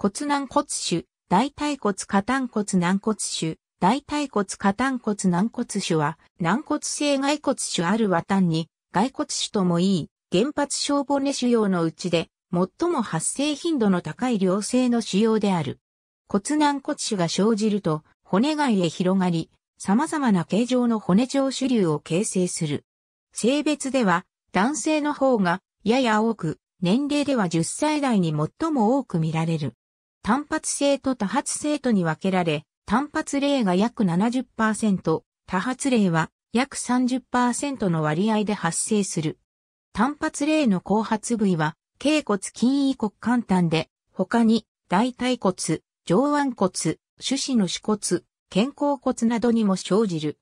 骨軟骨種、大腿骨下端骨軟骨種、大腿骨下端骨軟骨種は、軟骨性外骨種あるは単に、外骨種ともいい、原発小骨腫瘍のうちで、最も発生頻度の高い良性の腫瘍である。骨軟骨種が生じると、骨外へ広がり、様々な形状の骨状腫瘤を形成する。性別では、男性の方が、やや多く、年齢では10歳代に最も多く見られる。単発性と多発性とに分けられ、単発例が約70%、多発例は約30%の割合で発生する。単発例の後発部位は、頸骨筋移骨簡単で、他に大腿骨、上腕骨、手指の手骨、肩甲骨などにも生じる。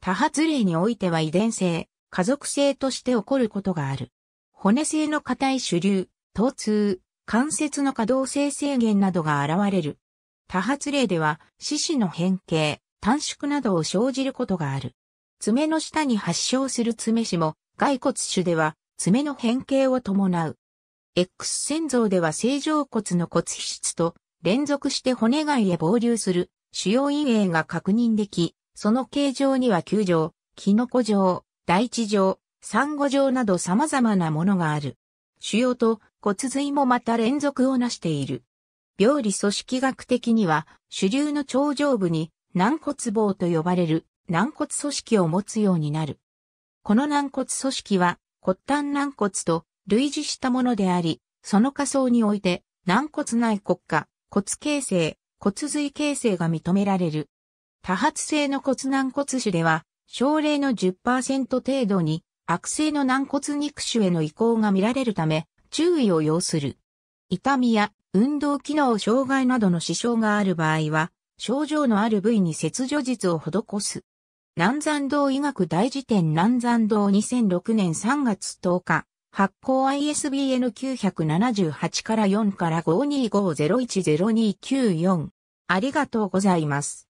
多発例においては遺伝性、家族性として起こることがある。骨性の硬い主流、頭痛、関節の可動性制限などが現れる。多発例では、四肢の変形、短縮などを生じることがある。爪の下に発症する爪歯も、骸骨種では、爪の変形を伴う。X 線像では正常骨の骨皮質と連続して骨外へ合流する主要陰影が確認でき、その形状には球状、キノコ状、大地状、サンゴ状など様々なものがある。腫瘍と骨髄もまた連続をなしている。病理組織学的には、主流の頂上部に軟骨棒と呼ばれる軟骨組織を持つようになる。この軟骨組織は骨端軟骨と類似したものであり、その仮想において軟骨内骨化、骨形成、骨髄形成が認められる。多発性の骨軟骨種では、症例の10%程度に悪性の軟骨肉腫への移行が見られるため、注意を要する。痛みや運動機能障害などの支障がある場合は、症状のある部位に切除術を施す。南山道医学大辞典南山道2006年3月10日、発行 ISBN 978から4から525010294。ありがとうございます。